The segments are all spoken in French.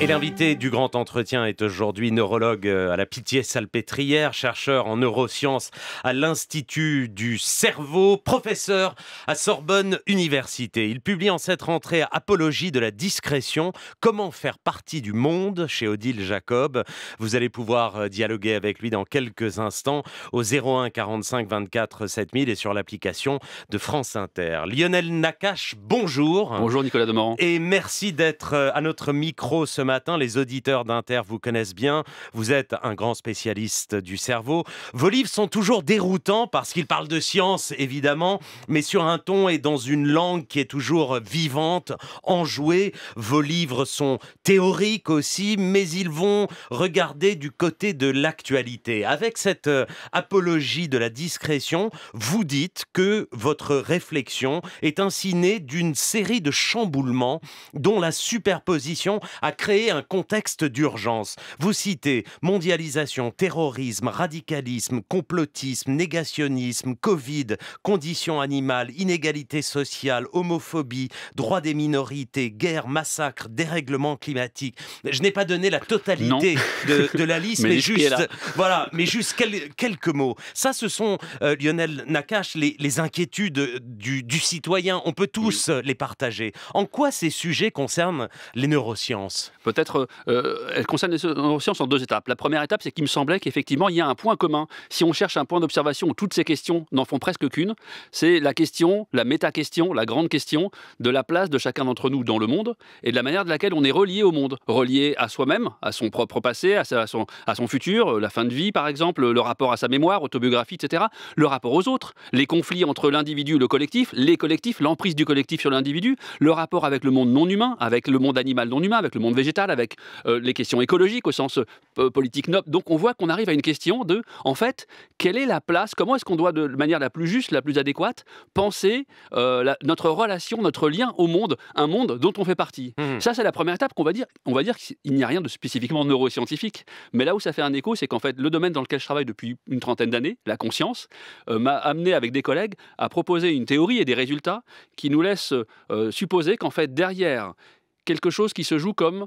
Et l'invité du grand entretien est aujourd'hui neurologue euh, à la pitié salpêtrière, chercheur en neurosciences à l'Institut du cerveau, professeur à Sorbonne Université. Il publie en cette rentrée Apologie de la discrétion, comment faire partie du monde chez Odile Jacob. Vous allez pouvoir euh, dialoguer avec lui dans quelques instants au 01 45 24 7000 et sur l'application de France Inter. Lionel Nakache, bonjour. Bonjour Nicolas Demorand. Et merci d'être euh, à notre micro ce matin. Les auditeurs d'Inter vous connaissent bien. Vous êtes un grand spécialiste du cerveau. Vos livres sont toujours déroutants parce qu'ils parlent de science, évidemment, mais sur un ton et dans une langue qui est toujours vivante, enjouée. Vos livres sont théoriques aussi, mais ils vont regarder du côté de l'actualité. Avec cette euh, apologie de la discrétion, vous dites que votre réflexion est ainsi née d'une série de chamboulements dont la superposition a créé un contexte d'urgence. Vous citez mondialisation, terrorisme, radicalisme, complotisme, négationnisme, Covid, conditions animales, inégalités sociales, homophobie, droits des minorités, guerre, massacre, dérèglement climatique. Je n'ai pas donné la totalité de, la liste, mais, juste, voilà, mais juste quelques mots. Ça, ce sont, euh, Lionel Nakache, les, inquiétudes euh, du, citoyen. On peut tous les partager. En quoi ces sujets concernent les neurosciences peut-être, euh, euh, elle concerne les sciences en deux étapes. La première étape, c'est qu'il me semblait qu'effectivement, il y a un point commun. Si on cherche un point d'observation où toutes ces questions n'en font presque qu'une, c'est la question, la méta-question, la grande question de la place de chacun d'entre nous dans le monde et de la manière de laquelle on est relié au monde, relié à soi-même, à son propre passé, à, son, à son futur, euh, la fin de vie par exemple, le rapport à sa mémoire, autobiographie, etc., le rapport aux autres, les conflits entre l'individu et le collectif, les collectifs, l'emprise du collectif sur l'individu, le rapport avec le monde non humain, avec le monde animal non humain, avec le monde végétal avec euh, les questions écologiques au sens euh, politique noble. Donc on voit qu'on arrive à une question de, en fait, quelle est la place, comment est-ce qu'on doit de manière la plus juste, la plus adéquate, penser euh, notre relation, notre lien au monde, un monde dont on fait partie. Mmh. Ça, c'est la première étape qu'on va dire. On va dire qu'il n'y a rien de spécifiquement neuroscientifique. Mais là où ça fait un écho, c'est qu'en fait, le domaine dans lequel je travaille depuis une trentaine d'années, la conscience, m'a amené avec des collègues à proposer une théorie et des résultats qui nous laissent supposer qu'en fait, derrière quelque chose qui se joue comme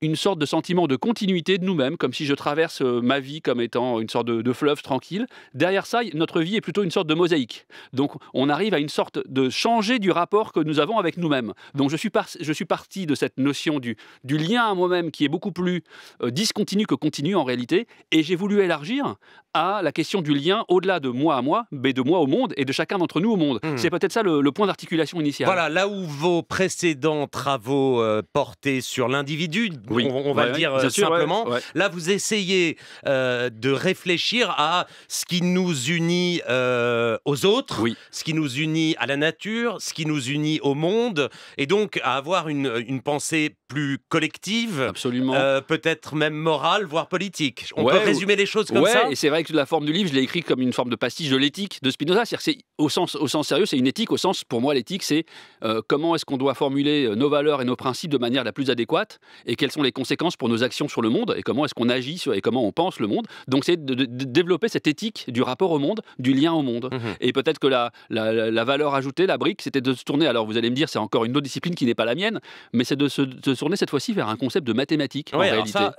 une sorte de sentiment de continuité de nous-mêmes, comme si je traverse euh, ma vie comme étant une sorte de, fleuve tranquille. Derrière ça, notre vie est plutôt une sorte de mosaïque. Donc on arrive à une sorte de changer du rapport que nous avons avec nous-mêmes. Donc je suis, je suis parti de cette notion du, du lien à moi-même qui est beaucoup plus euh, discontinu que continu en réalité, et j'ai voulu élargir à la question du lien au-delà de moi à moi, mais de moi au monde et de chacun d'entre nous au monde. Hmm. C'est peut-être ça le, point d'articulation initial. Voilà, là où vos précédents travaux euh, portaient sur l'individu, on, va le dire euh, simplement. Là, vous essayez euh, de réfléchir à ce qui nous unit euh, aux autres, ce qui nous unit à la nature, ce qui nous unit au monde, et donc à avoir une, une pensée plus collective, euh, peut-être même morale, voire politique. On peut résumer les choses comme ça Oui, et c'est vrai que la forme du livre, je l'ai écrit comme une forme de pastiche de l'éthique de Spinoza. C'est au sens, au sens sérieux, c'est une éthique. Au sens, pour moi, l'éthique, c'est euh, comment est-ce qu'on doit formuler euh, nos valeurs et nos principes de manière la plus adéquate, et quelles sont les conséquences pour nos actions sur le monde, et comment est-ce qu'on agit sur, et comment on pense le monde. Donc, c'est de, développer cette éthique du rapport au monde, du lien au monde. Mhm. Et peut-être que la, la, valeur ajoutée, la brique, c'était de se tourner. Alors, vous allez me dire, c'est encore une autre discipline qui n'est pas la mienne, mais c'est de se tourner cette fois-ci vers un concept de mathématiques.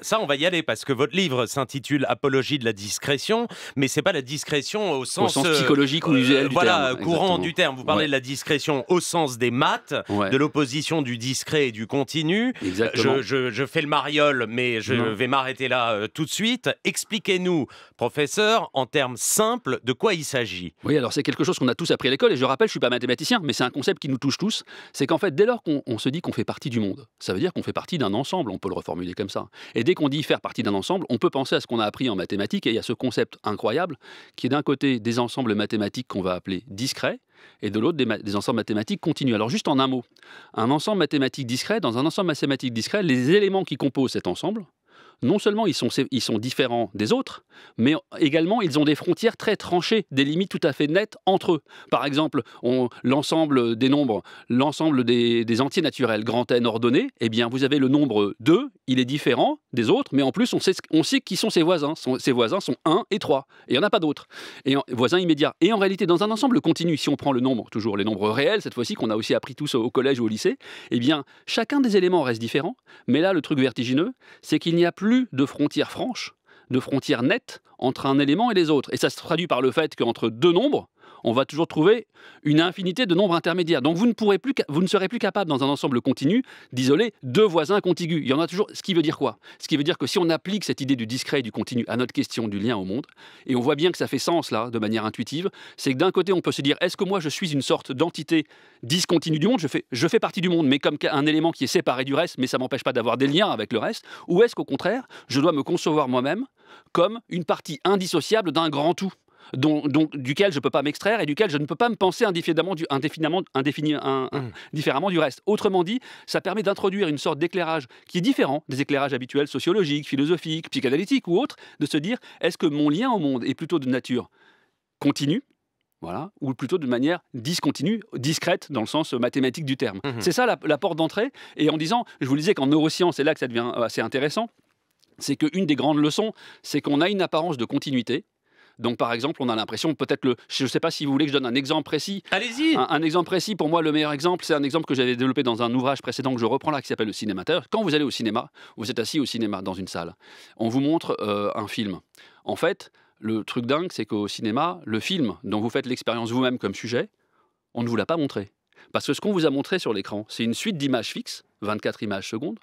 Ça, on va y aller parce que votre livre s'intitule Apologie de la discrétion, mais c'est pas la discrétion au sens, euh, psychologique ou usuel. Euh, du voilà, courant du terme. Vous parlez de la discrétion au sens des maths, de l'opposition du discret et du continu. Exactement. Je, fais le mariole, mais je vais m'arrêter là euh, tout de suite. Expliquez-nous, professeur, en termes simples, de quoi il s'agit. Oui, alors c'est quelque chose qu'on a tous appris à l'école, et je rappelle, je suis pas mathématicien, mais c'est un concept qui nous touche tous. C'est qu'en fait, dès lors qu'on se dit qu'on fait partie du monde, ça veut dire qu'on fait partie d'un ensemble, on peut le reformuler comme ça. Et dès qu'on dit faire partie d'un ensemble, on peut penser à ce qu'on a appris en mathématiques et à ce concept incroyable qui est d'un côté des ensembles mathématiques qu'on va appeler discrets et de l'autre des, des, ensembles mathématiques continus. Alors juste en un mot, un ensemble mathématique discret, dans un ensemble mathématique discret, les éléments qui composent cet ensemble, non seulement ils sont, ils sont différents des autres, mais également ils ont des frontières très tranchées, des limites tout à fait nettes entre eux. Par exemple, l'ensemble des nombres, l'ensemble des, des, entiers naturels, grand N ordonné, eh bien vous avez le nombre 2, il est différent des autres, mais en plus on sait, on sait qui sont ses voisins. ses voisins sont 1 et 3, et il n'y en a pas d'autres. Et en, voisins immédiats. Et en réalité, dans un ensemble continu, si on prend le nombre, toujours les nombres réels, cette fois-ci qu'on a aussi appris tous au collège ou au lycée, eh bien chacun des éléments reste différent, mais là le truc vertigineux, c'est qu'il n'y a plus de frontières franches, de frontières nettes entre un élément et les autres. Et ça se traduit par le fait qu'entre deux nombres, on va toujours trouver une infinité de nombres intermédiaires. Donc vous ne, pourrez plus, vous ne serez plus capable, dans un ensemble continu, d'isoler deux voisins contigus. Il y en a toujours. Ce qui veut dire quoi Ce qui veut dire que si on applique cette idée du discret et du continu à notre question du lien au monde, et on voit bien que ça fait sens là, de manière intuitive, c'est que d'un côté, on peut se dire est-ce que moi je suis une sorte d'entité discontinue du monde je fais, je fais partie du monde, mais comme un élément qui est séparé du reste, mais ça m'empêche pas d'avoir des liens avec le reste Ou est-ce qu'au contraire, je dois me concevoir moi-même comme une partie indissociable d'un grand tout dont, duquel je ne peux pas m'extraire et duquel je ne peux pas me penser indéfiniment du, hmm. différemment du reste. Autrement dit, ça permet d'introduire une sorte d'éclairage qui est différent des éclairages habituels sociologiques, philosophiques, psychanalytiques ou autres, de se dire est-ce que mon lien au monde est plutôt de nature continue voilà, ou plutôt de manière discontinue, discrète dans le sens mathématique du terme. Hmm. C'est ça la, la porte d'entrée. Et en disant, je vous le disais qu'en neurosciences, c'est là que ça devient assez intéressant, c'est qu'une des grandes leçons, c'est qu'on a une apparence de continuité, donc, par exemple, on a l'impression, peut-être, le, je ne sais pas si vous voulez que je donne un exemple précis. Allez-y un, exemple précis, pour moi, le meilleur exemple, c'est un exemple que j'avais développé dans un ouvrage précédent que je reprends là, qui s'appelle Le Cinémateur. Quand vous allez au cinéma, vous êtes assis au cinéma, dans une salle. On vous montre euh, un film. En fait, le truc dingue, c'est qu'au cinéma, le film dont vous faites l'expérience vous-même comme sujet, on ne vous l'a pas montré. Parce que ce qu'on vous a montré sur l'écran, c'est une suite d'images fixes, 24 images secondes,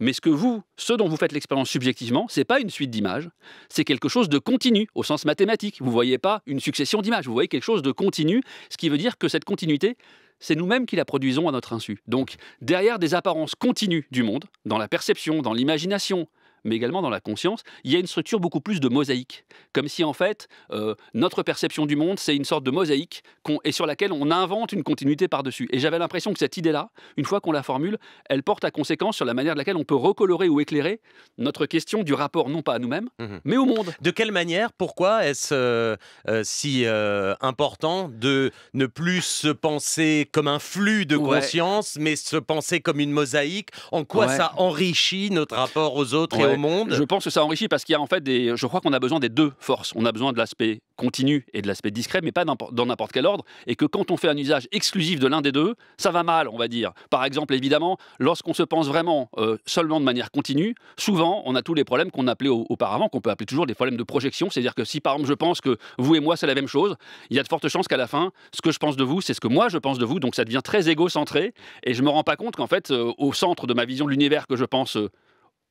mais ce que vous, ce dont vous faites l'expérience subjectivement, ce n'est pas une suite d'images, c'est quelque chose de continu au sens mathématique. Vous ne voyez pas une succession d'images, vous voyez quelque chose de continu, ce qui veut dire que cette continuité, c'est nous-mêmes qui la produisons à notre insu. Donc, derrière des apparences continues du monde, dans la perception, dans l'imagination, mais également dans la conscience, il y a une structure beaucoup plus de mosaïque. Comme si, en fait, euh, notre perception du monde, c'est une sorte de mosaïque et sur laquelle on invente une continuité par-dessus. Et j'avais l'impression que cette idée-là, une fois qu'on la formule, elle porte à conséquence sur la manière de laquelle on peut recolorer ou éclairer notre question du rapport, non pas à nous-mêmes, mhm. mais au monde. De quelle manière, pourquoi est-ce euh, euh, si important de ne plus se penser comme un flux de conscience, mais se penser comme une mosaïque En quoi ça enrichit notre rapport aux autres et je pense que ça enrichit parce qu'il y a en fait des. Je crois qu'on a besoin des deux forces. On a besoin de l'aspect continu et de l'aspect discret, mais pas dans n'importe quel ordre. Et que quand on fait un usage exclusif de l'un des deux, ça va mal, on va dire. Par exemple, évidemment, lorsqu'on se pense vraiment euh, seulement de manière continue, souvent on a tous les problèmes qu'on appelait auparavant, qu'on peut appeler toujours des problèmes de projection. C'est-à-dire que si par exemple je pense que vous et moi c'est la même chose, il y a de fortes chances qu'à la fin, ce que je pense de vous, c'est ce que moi je pense de vous. Donc ça devient très égocentré et je me rends pas compte qu'en fait, euh, au centre de ma vision de l'univers que je pense euh,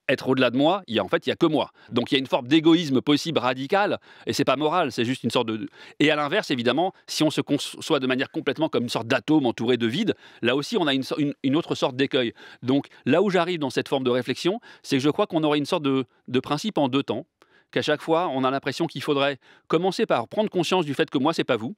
être au-delà de moi, il y a, en fait, il n'y a que moi. Donc il y a une forme d'égoïsme possible radical, et c'est pas moral, c'est juste une sorte de... Et à l'inverse, évidemment, si on se conçoit de manière complètement comme une sorte d'atome entouré de vide, là aussi, on a une, une, autre sorte d'écueil. Donc là où j'arrive dans cette forme de réflexion, c'est que je crois qu'on aurait une sorte de, de principe en deux temps, qu'à chaque fois, on a l'impression qu'il faudrait commencer par prendre conscience du fait que moi, c'est pas vous,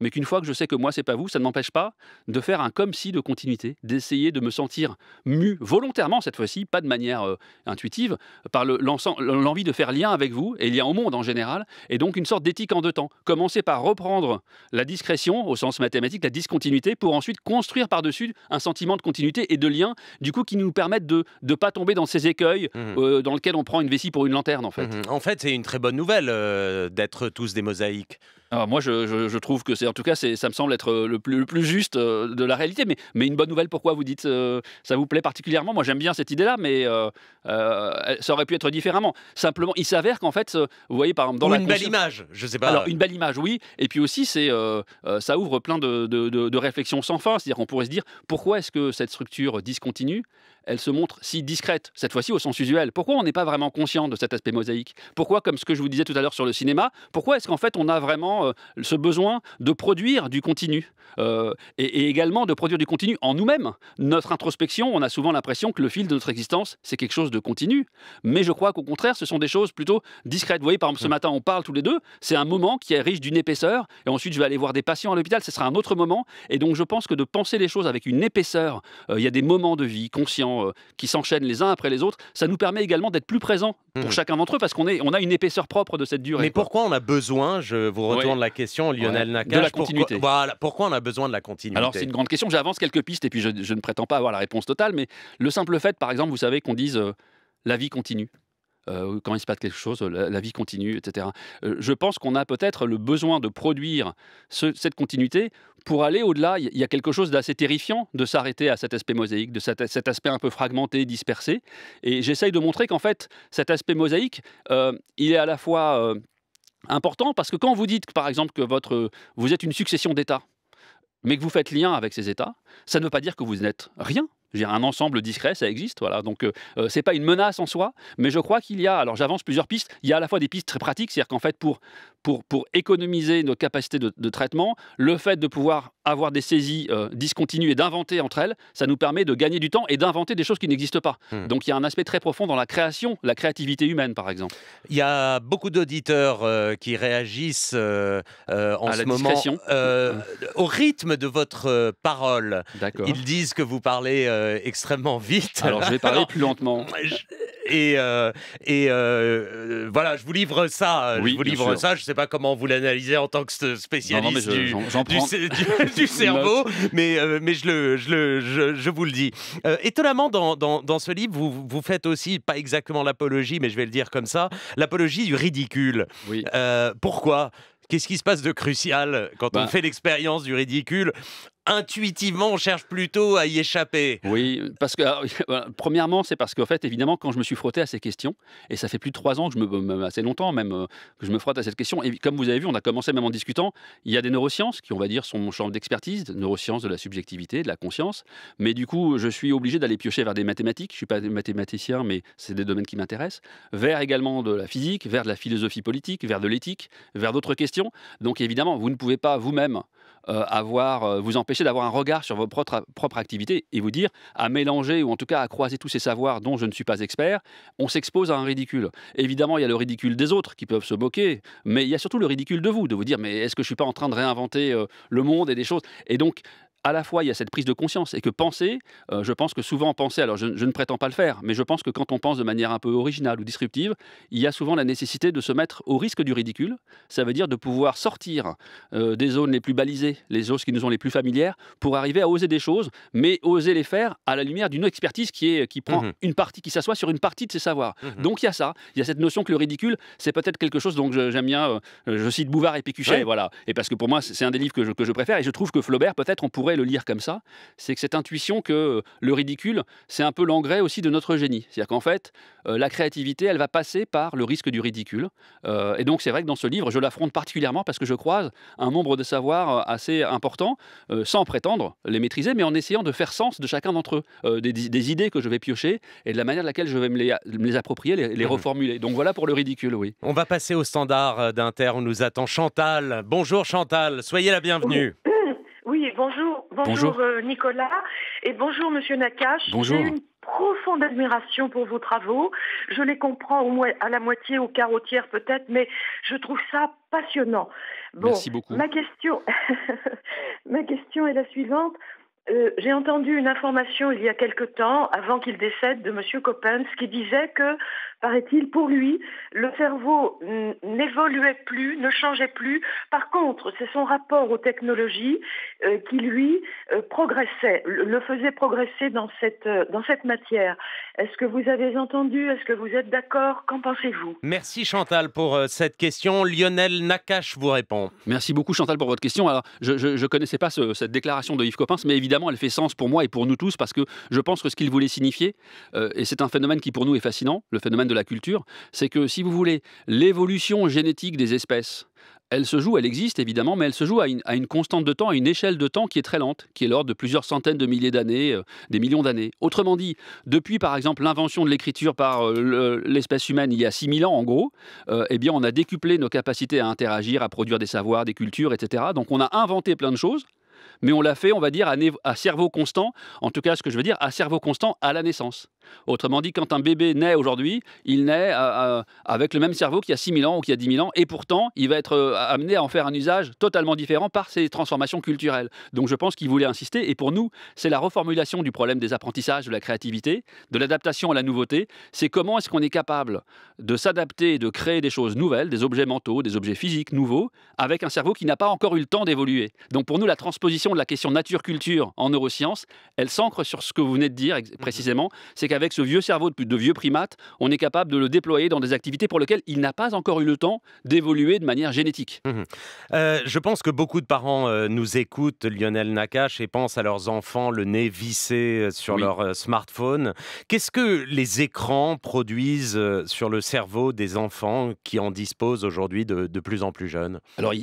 mais qu'une fois que je sais que moi c'est pas vous, ça ne m'empêche pas de faire un comme si de continuité, d'essayer de me sentir mu volontairement cette fois-ci, pas de manière euh, intuitive, par l'envie de faire lien avec vous et lien au monde en général, et donc une sorte d'éthique en deux temps. Commencer par reprendre la discrétion au sens mathématique, la discontinuité, pour ensuite construire par-dessus un sentiment de continuité et de lien, du coup qui nous permettent de ne pas tomber dans ces écueils mmh. euh, dans lesquels on prend une vessie pour une lanterne en fait. Mmh. En fait, c'est une très bonne nouvelle euh, d'être tous des mosaïques. Alors moi, je, je, trouve que c'est, en tout cas, c'est, ça me semble être euh, le plus, juste euh, de la réalité. Mais, mais une bonne nouvelle, pourquoi vous dites euh, ça vous plaît particulièrement Moi, j'aime bien cette idée-là, mais ça aurait pu être différemment. Simplement, il s'avère qu'en fait, vous voyez, par exemple, dans la une belle image, je sais pas. Alors une belle image, oui. Et puis aussi, c'est ça ouvre plein de, de, de, de réflexions sans fin. C'est-à-dire qu'on pourrait se dire pourquoi est-ce que cette structure discontinue elle se montre si discrète, cette fois-ci au sens usuel Pourquoi on n'est pas vraiment conscient de cet aspect mosaïque Pourquoi, comme ce que je vous disais tout à l'heure sur le cinéma, pourquoi est-ce qu'en fait on a vraiment euh, ce besoin de produire du continu. Euh, et, également de produire du continu en nous-mêmes. Notre introspection, on a souvent l'impression que le fil de notre existence, c'est quelque chose de continu. Mais je crois qu'au contraire, ce sont des choses plutôt discrètes. Vous voyez, par exemple, ce mmh. matin, on parle tous les deux. C'est un moment qui est riche d'une épaisseur. Et ensuite, je vais aller voir des patients à l'hôpital. Ce sera un autre moment. Et donc, je pense que de penser les choses avec une épaisseur, euh, il y a des moments de vie conscients qui s'enchaînent les uns après les autres. Ça nous permet également d'être plus présents pour mmh. chacun d'entre eux parce qu'on on a une épaisseur propre de cette durée. Mais pourquoi on a besoin, je vous retourne de la question, Lionel De la continuité. Pourquoi, voilà, pourquoi on a besoin de la continuité Alors, c'est une grande question. J'avance quelques pistes et puis je, ne prétends pas avoir la réponse totale, mais le simple fait, par exemple, vous savez qu'on dise euh, la vie continue. Euh, quand il se passe quelque chose, la, vie continue, etc. Euh, je pense qu'on a peut-être le besoin de produire cette continuité pour aller au-delà. Il y a quelque chose d'assez terrifiant de s'arrêter à cet aspect mosaïque, de cet, aspect un peu fragmenté, dispersé. Et j'essaye de montrer qu'en fait, cet aspect mosaïque, il est à la fois important parce que quand vous dites, par exemple, que votre, vous êtes une succession d'États, mais que vous faites lien avec ces États, ça ne veut pas dire que vous n'êtes rien un ensemble discret, ça existe. Voilà. Donc, euh, euh, c'est pas une menace en soi, mais je crois qu'il y a, alors j'avance plusieurs pistes, il y a à la fois des pistes très pratiques, c'est-à-dire qu'en fait, pour, pour, pour économiser nos capacités de, traitement, le fait de pouvoir avoir des saisies euh, discontinues et d'inventer entre elles, ça nous permet de gagner du temps et d'inventer des choses qui n'existent pas. Hmm. Donc, il y a un aspect très profond dans la création, la créativité humaine, par exemple. Il y a beaucoup d'auditeurs qui réagissent en ce moment au rythme de votre parole. Ils disent que vous parlez euh, extrêmement vite. Alors je vais parler plus lentement. Et, euh, et euh, voilà, je vous livre ça. je vous livre ça. Je sais pas comment vous l'analysez en tant que spécialiste du, cerveau, mais, mais je, le, je, vous le dis. étonnamment, dans, ce livre, vous, vous faites aussi, pas exactement l'apologie, mais je vais le dire comme ça, l'apologie du ridicule. pourquoi Qu'est-ce qui se passe de crucial quand on ben fait l'expérience du ridicule intuitivement, on cherche plutôt à y échapper. Oui, parce que, premièrement, c'est parce qu'en fait, évidemment, quand je me suis frotté à ces questions, et ça fait plus de trois ans, je me, assez longtemps même, euh, que je me frotte à cette question, et comme vous avez vu, on a commencé même en discutant, il y a des neurosciences qui, on va dire, sont mon champ d'expertise, neurosciences de la subjectivité, de la conscience, mais du coup, je suis obligé d'aller piocher vers des mathématiques, je ne suis pas mathématicien, mais c'est des domaines qui m'intéressent, vers également de la physique, vers de la philosophie politique, vers de l'éthique, vers d'autres questions. Donc évidemment, vous ne pouvez pas vous-même euh, avoir, euh, vous empêcher d'avoir un regard sur vos propres, propres activités et vous dire à mélanger ou en tout cas à croiser tous ces savoirs dont je ne suis pas expert, on s'expose à un ridicule. Évidemment, il y a le ridicule des autres qui peuvent se moquer, mais il y a surtout le ridicule de vous, de vous dire mais est-ce que je ne suis pas en train de réinventer euh, le monde et des choses Et donc, à la fois il y a cette prise de conscience et que penser, euh, je pense que souvent penser, alors je, ne prétends pas le faire, mais je pense que quand on pense de manière un peu originale ou disruptive, il y a souvent la nécessité de se mettre au risque du ridicule. Ça veut dire de pouvoir sortir euh, des zones les plus balisées, les zones qui nous sont les plus familières, pour arriver à oser des choses, mais oser les faire à la lumière d'une expertise qui, est, qui prend mhm. une partie, qui s'assoit sur une partie de ses savoirs. Mhm. Donc il y a ça, il y a cette notion que le ridicule, c'est peut-être quelque chose, donc j'aime bien, euh, je cite Bouvard et Pécuchet, voilà. Et parce que pour moi, c'est un des livres que que je préfère, et je trouve que Flaubert, peut-être, on pourrait le lire comme ça, c'est que cette intuition que euh, le ridicule, c'est un peu l'engrais aussi de notre génie. C'est-à-dire qu'en fait, euh, la créativité, elle va passer par le risque du ridicule. Euh, et donc, c'est vrai que dans ce livre, je l'affronte particulièrement parce que je croise un nombre de savoirs assez important, sans prétendre les maîtriser, mais en essayant de faire sens de chacun d'entre eux, des, idées que je vais piocher et de la manière de laquelle je vais me les, approprier, les, mmh. reformuler. Donc voilà pour le ridicule, oui. On va passer au standard d'Inter. On nous attend Chantal. Bonjour Chantal, soyez la bienvenue. Oui, bonjour, bonjour, euh, Nicolas et bonjour Monsieur Nakache. J'ai une profonde admiration pour vos travaux. Je les comprends au moins à la moitié, au quart, peut-être, mais je trouve ça passionnant. Bon, Merci beaucoup. Ma question, ma question est la suivante. Euh, j'ai entendu une information il y a quelque temps, avant qu'il décède, de M. Coppens, qui disait que, paraît-il, pour lui, le cerveau n'évoluait plus, ne changeait plus. Par contre, c'est son rapport aux technologies euh, qui, lui, euh, progressait, le faisait progresser dans cette, dans cette matière. Est-ce que vous avez entendu Est-ce que vous êtes d'accord Qu'en pensez-vous Merci Chantal pour cette question. Lionel Nakache vous répond. Merci beaucoup Chantal pour votre question. Alors, je ne connaissais pas cette déclaration de Yves Coppens, mais évidemment, évidemment, elle fait sens pour moi et pour nous tous parce que je pense que ce qu'il voulait signifier, euh, et c'est un phénomène qui pour nous est fascinant, le phénomène de la culture, c'est que si vous voulez, l'évolution génétique des espèces, elle se joue, elle existe évidemment, mais elle se joue à une, constante de temps, à une échelle de temps qui est très lente, qui est l'ordre de plusieurs centaines de milliers d'années, euh, des millions d'années. Autrement dit, depuis par exemple l'invention de l'écriture par euh, l'espèce humaine il y a 6000 ans en gros, eh bien on a décuplé nos capacités à interagir, à produire des savoirs, des cultures, etc. Donc on a inventé plein de choses, mais on l'a fait, on va dire, à, cerveau constant, en tout cas ce que je veux dire, à cerveau constant à la naissance. Autrement dit, quand un bébé naît aujourd'hui, il naît euh, euh, avec le même cerveau qu'il y a 6000 ans ou qu'il y a 10 000 ans, et pourtant, il va être euh, amené à en faire un usage totalement différent par ces transformations culturelles. Donc je pense qu'il voulait insister, et pour nous, c'est la reformulation du problème des apprentissages, de la créativité, de l'adaptation à la nouveauté, c'est comment est-ce qu'on est capable de s'adapter et de créer des choses nouvelles, des objets mentaux, des objets physiques nouveaux, avec un cerveau qui n'a pas encore eu le temps d'évoluer. Donc pour nous, la transposition de la question nature-culture en neurosciences, elle s'ancre sur ce que vous venez de dire mhm. précisément, c'est qu'avec ce vieux cerveau de, vieux primates, on est capable de le déployer dans des activités pour lesquelles il n'a pas encore eu le temps d'évoluer de manière génétique. Mhm. Euh, je pense que beaucoup de parents euh, nous écoutent, Lionel Nakache, et pensent à leurs enfants le nez vissé euh, sur leur smartphone. Qu'est-ce que les écrans produisent sur le cerveau des enfants qui en disposent aujourd'hui de, de, plus en plus jeunes Alors,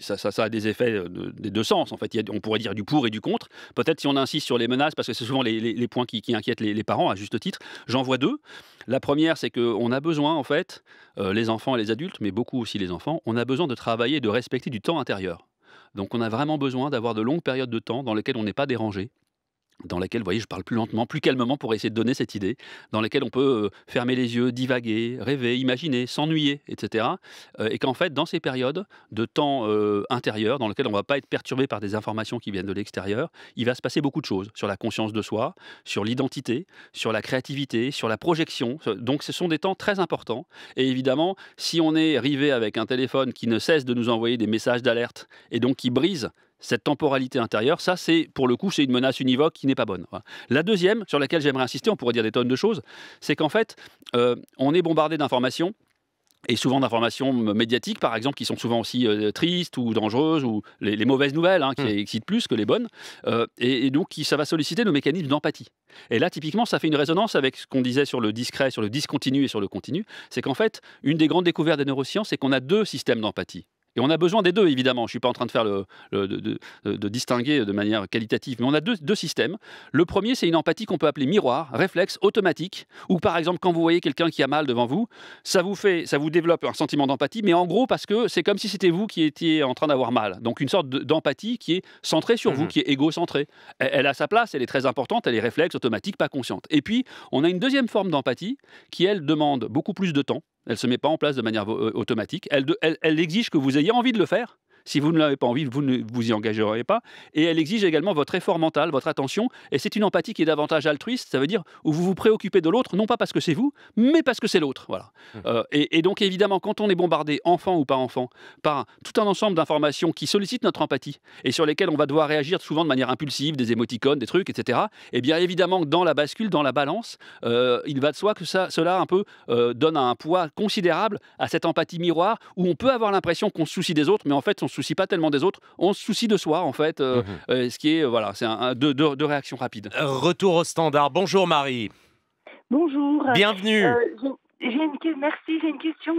ça, a des effets de, des deux sens. En fait, il y a, on pourrait dire du pour et du contre. Peut-être si on insiste sur les menaces, parce que c'est souvent les, points qui, inquiètent les, parents, à juste titre, j'en vois deux. La première, c'est qu'on a besoin, en fait, euh, les enfants et les adultes, mais beaucoup aussi les enfants, on a besoin de travailler et de respecter du temps intérieur. Donc on a vraiment besoin d'avoir de longues périodes de temps dans lesquelles on n'est pas dérangé, dans laquelle, vous voyez, je parle plus lentement, plus calmement pour essayer de donner cette idée, dans laquelle on peut euh, fermer les yeux, divaguer, rêver, imaginer, s'ennuyer, etc. Euh, et qu'en fait, dans ces périodes de temps euh, intérieur, dans lesquelles on ne va pas être perturbé par des informations qui viennent de l'extérieur, il va se passer beaucoup de choses sur la conscience de soi, sur l'identité, sur la créativité, sur la projection. Donc ce sont des temps très importants. Et évidemment, si on est rivé avec un téléphone qui ne cesse de nous envoyer des messages d'alerte et donc qui brise cette temporalité intérieure, ça, c'est pour le coup, c'est une menace univoque qui n'est pas bonne. La deuxième, sur laquelle j'aimerais insister, on pourrait dire des tonnes de choses, c'est qu'en fait, euh, on est bombardé d'informations et souvent d'informations médiatiques, par exemple, qui sont souvent aussi euh, tristes ou dangereuses, ou les, mauvaises nouvelles, hein, qui mmh. excitent plus que les bonnes, euh, et, donc qui, ça va solliciter nos mécanismes d'empathie. Et là, typiquement, ça fait une résonance avec ce qu'on disait sur le discret, sur le discontinu et sur le continu, c'est qu'en fait, une des grandes découvertes des neurosciences, c'est qu'on a deux systèmes d'empathie. Et on a besoin des deux, évidemment. Je ne suis pas en train de faire le, de, distinguer de manière qualitative, mais on a deux, systèmes. Le premier, c'est une empathie qu'on peut appeler miroir, réflexe automatique, Ou par exemple, quand vous voyez quelqu'un qui a mal devant vous, ça vous fait, ça vous développe un sentiment d'empathie, mais en gros parce que c'est comme si c'était vous qui étiez en train d'avoir mal. Donc une sorte d'empathie qui est centrée sur vous, mhm. qui est égocentrée. elle a sa place, elle est très importante, elle est réflexe automatique, pas consciente. Et puis, on a une deuxième forme d'empathie qui, elle, demande beaucoup plus de temps elle ne se met pas en place de manière euh, automatique. Elle, elle exige que vous ayez envie de le faire si vous ne l'avez pas envie, vous ne vous y engagerez pas. Et elle exige également votre effort mental, votre attention. Et c'est une empathie qui est davantage altruiste, ça veut dire où vous vous préoccupez de l'autre, non pas parce que c'est vous, mais parce que c'est l'autre. Voilà. Mmh. Euh, et, donc évidemment, quand on est bombardé, enfant ou pas enfant, par tout un ensemble d'informations qui sollicitent notre empathie et sur lesquelles on va devoir réagir souvent de manière impulsive, des émoticônes, des trucs, etc. Et eh bien évidemment, dans la bascule, dans la balance, euh, il va de soi que ça, cela un peu euh, donne un poids considérable à cette empathie miroir où on peut avoir l'impression qu'on se soucie des autres, mais en fait, on se soucie pas tellement des autres, on se soucie de soi en fait. Euh, mhm. euh, ce qui est euh, voilà, c'est un, de deux, réactions rapides. Retour au standard. Bonjour Marie. Bonjour. Bienvenue. une, merci. J'ai une question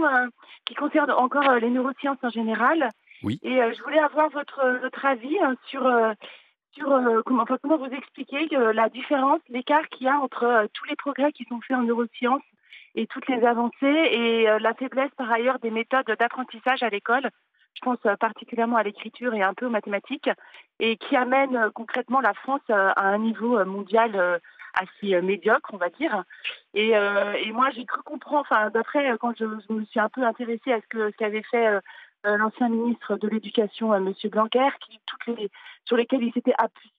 qui concerne encore les neurosciences en général. Oui. Et je voulais avoir votre, votre avis hein, sur sur comment, comment, vous expliquez la différence, l'écart qu'il y a entre tous les progrès qui sont faits en neurosciences et toutes les avancées et la faiblesse par ailleurs des méthodes d'apprentissage à l'école je pense euh, particulièrement à l'écriture et un peu aux mathématiques, et qui amène euh, concrètement la France euh, à un niveau mondial assez médiocre, on va dire. Et, moi, j'ai cru comprendre, enfin, d'après, quand je, me suis un peu intéressée à ce ce qu'avait fait l'ancien ministre de l'Éducation, M. Blanquer, qui, toutes les, sur lesquels il s'était appuyé,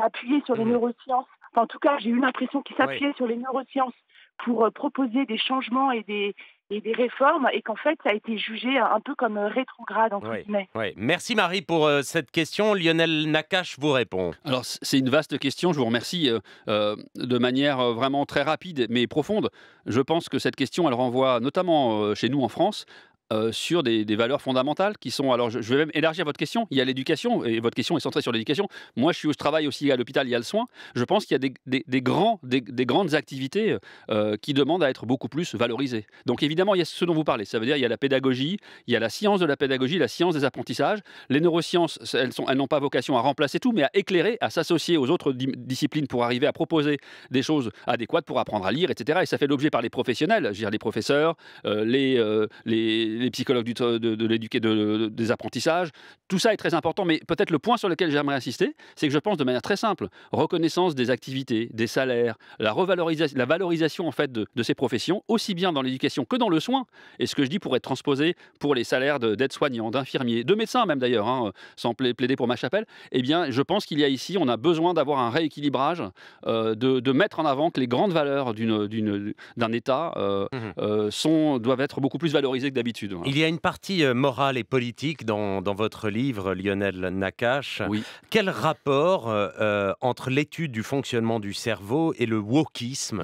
appuyé sur les mmh. neurosciences. en tout cas, j'ai eu l'impression qu'il s'appuyait sur les neurosciences pour proposer des changements et des, et des réformes et qu'en fait ça a été jugé un peu comme euh, rétrograde oui, Oui. Merci Marie pour euh, cette question. Lionel Nakache vous répond. Alors c'est une vaste question, je vous remercie euh, de manière vraiment très rapide mais profonde. Je pense que cette question elle renvoie notamment chez nous en France euh, sur des, valeurs fondamentales qui sont. Alors, je, vais même élargir votre question. Il y a l'éducation, et votre question est centrée sur l'éducation. Moi, je, suis, au travail aussi à l'hôpital, il y a le soin. Je pense qu'il y a des, des, grands, des, grandes activités euh, qui demandent à être beaucoup plus valorisées. Donc, évidemment, il y a ce dont vous parlez. Ça veut dire il y a la pédagogie, il y a la science de la pédagogie, la science des apprentissages. Les neurosciences, elles n'ont elles pas vocation à remplacer tout, mais à éclairer, à s'associer aux autres disciplines pour arriver à proposer des choses adéquates pour apprendre à lire, etc. Et ça fait l'objet par les professionnels, je veux dire les professeurs, euh, les, les les psychologues de, des apprentissages. Tout ça est très important, mais peut-être le point sur lequel j'aimerais insister, c'est que je pense de manière très simple, reconnaissance des activités, des salaires, la, revalorisation, la valorisation en fait de, ces professions, aussi bien dans l'éducation que dans le soin. Et ce que je dis pourrait être transposé pour les salaires d'aides-soignants, d'infirmiers, de médecins même d'ailleurs, hein, sans plaider pour ma chapelle. Eh bien, je pense qu'il y a ici, on a besoin d'avoir un rééquilibrage, euh, de, mettre en avant que les grandes valeurs d'un État euh, mmh euh, sont, doivent être beaucoup plus valorisées que d'habitude. Hein. Il y a une partie euh, morale et politique dans, dans votre livre, Lionel Nakache. Oui. Quel rapport euh, euh, entre l'étude du fonctionnement du cerveau et le wokisme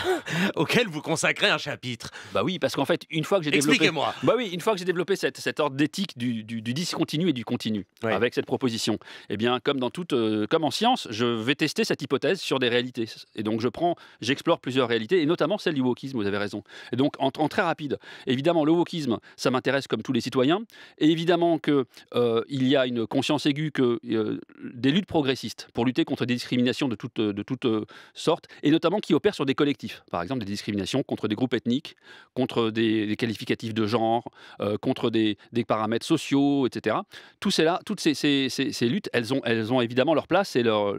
auquel vous consacrez un chapitre Bah oui, parce qu'en fait, une fois que j'ai développé... Expliquez-moi Bah oui, une fois que j'ai développé cette, cette ordre d'éthique du, du, discontinu et du continu, avec cette proposition, eh bien, comme, dans toute, comme en science, je vais tester cette hypothèse sur des réalités. Et donc, je prends, j'explore plusieurs réalités, et notamment celle du wokisme, vous avez raison. Et donc, en très rapide, évidemment, le wokisme, ça m'intéresse comme tous les citoyens. Et évidemment qu'il euh, y a une conscience aiguë que euh, des luttes progressistes pour lutter contre des discriminations de toutes de euh, sortes, et notamment qui opèrent sur des collectifs. Par exemple, des discriminations contre des groupes ethniques, contre des, qualificatifs de genre, euh, contre des, paramètres sociaux, etc. Tout toutes ces, luttes, elles ont, elles ont évidemment leur place et leur,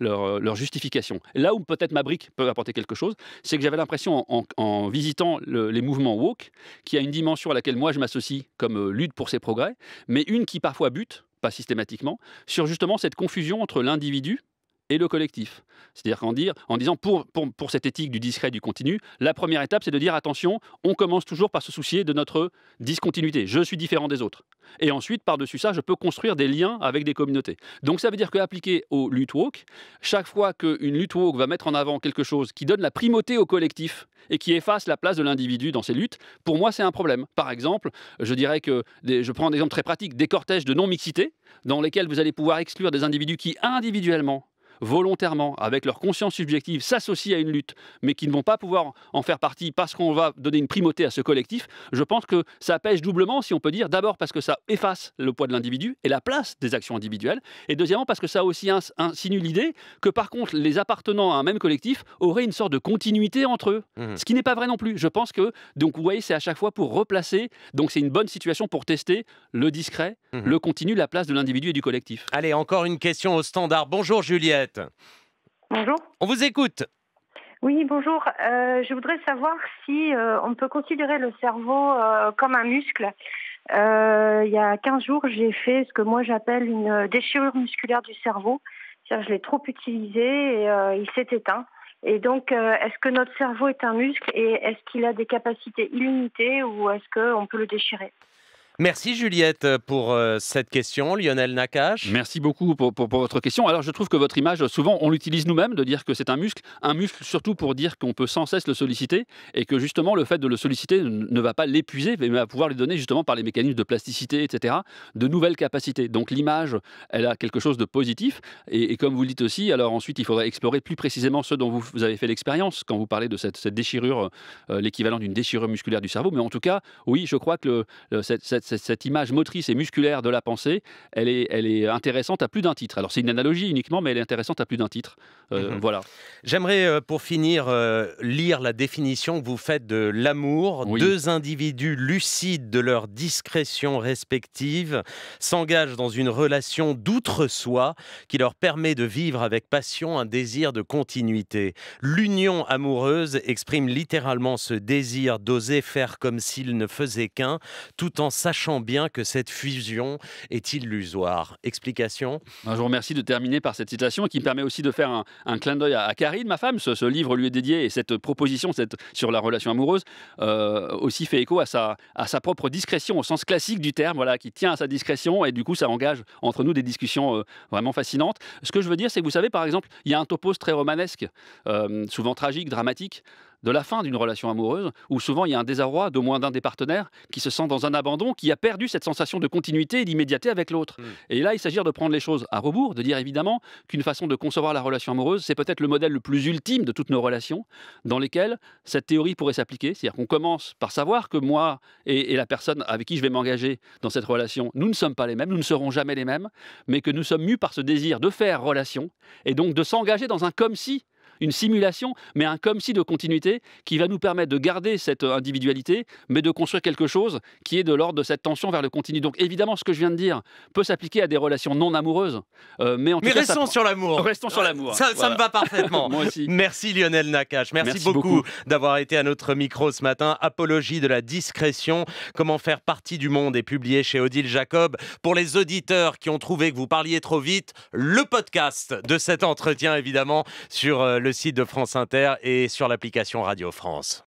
leur, justification. Là où peut-être ma brique peut apporter quelque chose, c'est que j'avais l'impression en, visitant les mouvements woke, qu'il y a une dimension laquelle moi je m'associe comme euh, lutte pour ses progrès, mais une qui parfois bute, pas systématiquement, sur justement cette confusion entre l'individu, et le collectif. C'est-à-dire qu'en dire, en disant pour, pour, pour, cette éthique du discret, du continu, la première étape, c'est de dire attention, on commence toujours par se soucier de notre discontinuité. Je suis différent des autres. Et ensuite, par-dessus ça, je peux construire des liens avec des communautés. Donc ça veut dire qu'appliqué au lutte walk, chaque fois qu'une lutte walk va mettre en avant quelque chose qui donne la primauté au collectif et qui efface la place de l'individu dans ses luttes, pour moi, c'est un problème. Par exemple, je dirais que, je prends un exemple très pratique, des cortèges de non-mixité dans lesquels vous allez pouvoir exclure des individus qui individuellement volontairement, avec leur conscience subjective, s'associent à une lutte, mais qui ne vont pas pouvoir en faire partie parce qu'on va donner une primauté à ce collectif, je pense que ça pêche doublement, si on peut dire, d'abord parce que ça efface le poids de l'individu et la place des actions individuelles, et deuxièmement parce que ça aussi insinue l'idée que par contre les appartenants à un même collectif auraient une sorte de continuité entre eux, mmh. ce qui n'est pas vrai non plus. Je pense que, donc vous voyez, c'est à chaque fois pour replacer, donc c'est une bonne situation pour tester le discret, mmh. le continu, la place de l'individu et du collectif. Allez, encore une question au standard. Bonjour Juliette. Bonjour. On vous écoute. Oui, bonjour. Euh, je voudrais savoir si euh, on peut considérer le cerveau euh, comme un muscle. il y a 15 jours, j'ai fait ce que moi j'appelle une déchirure musculaire du cerveau. je l'ai trop utilisé et il s'est éteint. Et donc, est-ce que notre cerveau est un muscle et est-ce qu'il a des capacités illimitées ou est-ce qu'on peut le déchirer Merci Juliette pour euh, cette question. Lionel Nakache. Merci beaucoup pour, votre question. Alors je trouve que votre image, souvent on l'utilise nous-mêmes de dire que c'est un muscle, un muscle surtout pour dire qu'on peut sans cesse le solliciter et que justement le fait de le solliciter ne va pas l'épuiser, mais va pouvoir lui donner justement par les mécanismes de plasticité, etc., de nouvelles capacités. Donc l'image, elle a quelque chose de positif. Et, comme vous le dites aussi, alors ensuite il faudrait explorer plus précisément ce dont vous, avez fait l'expérience quand vous parlez de cette, cette déchirure, euh, l'équivalent d'une déchirure musculaire du cerveau. Mais en tout cas, oui, je crois que cette cette image motrice et musculaire de la pensée, elle est, elle est intéressante à plus d'un titre. Alors c'est une analogie uniquement, mais elle est intéressante à plus d'un titre. Euh, mhm. Voilà. J'aimerais euh, pour finir euh, lire la définition que vous faites de l'amour. Deux individus lucides de leur discrétion respective s'engagent dans une relation d'outre-soi qui leur permet de vivre avec passion un désir de continuité. L'union amoureuse exprime littéralement ce désir d'oser faire comme s'il ne faisait qu'un, tout en sachant sachant bien que cette fusion est illusoire. Explication ben, Je vous remercie de terminer par cette citation qui me permet aussi de faire un, clin d'œil à, Karine, ma femme. Ce, livre lui est dédié et cette proposition cette, sur la relation amoureuse euh, aussi fait écho à sa, propre discrétion au sens classique du terme, voilà, qui tient à sa discrétion et du coup ça engage entre nous des discussions euh, vraiment fascinantes. Ce que je veux dire, c'est que vous savez, par exemple, il y a un topos très romanesque, euh, souvent tragique, dramatique de la fin d'une relation amoureuse, où souvent il y a un désarroi d'au moins d'un des partenaires qui se sent dans un abandon, qui a perdu cette sensation de continuité et d'immédiateté avec l'autre. Hmm. Et là, il s'agit de prendre les choses à rebours, de dire évidemment qu'une façon de concevoir la relation amoureuse, c'est peut-être le modèle le plus ultime de toutes nos relations, dans lesquelles cette théorie pourrait s'appliquer. C'est-à-dire qu'on commence par savoir que moi et, la personne avec qui je vais m'engager dans cette relation, nous ne sommes pas les mêmes, nous ne serons jamais les mêmes, mais que nous sommes mûs par ce désir de faire relation, et donc de s'engager dans un comme si une simulation, mais un comme si de continuité qui va nous permettre de garder cette individualité, mais de construire quelque chose qui est de l'ordre de cette tension vers le continu. Donc évidemment, ce que je viens de dire peut s'appliquer à des relations non amoureuses, euh, mais en tout restons sur l'amour. Restons sur l'amour. Ça, me va parfaitement. Moi aussi. Merci Lionel Nakache. Merci, beaucoup, d'avoir été à notre micro ce matin. Apologie de la discrétion. Comment faire partie du monde est publié chez Odile Jacob. Pour les auditeurs qui ont trouvé que vous parliez trop vite, le podcast de cet entretien évidemment sur euh, le site de France Inter et sur l'application Radio France.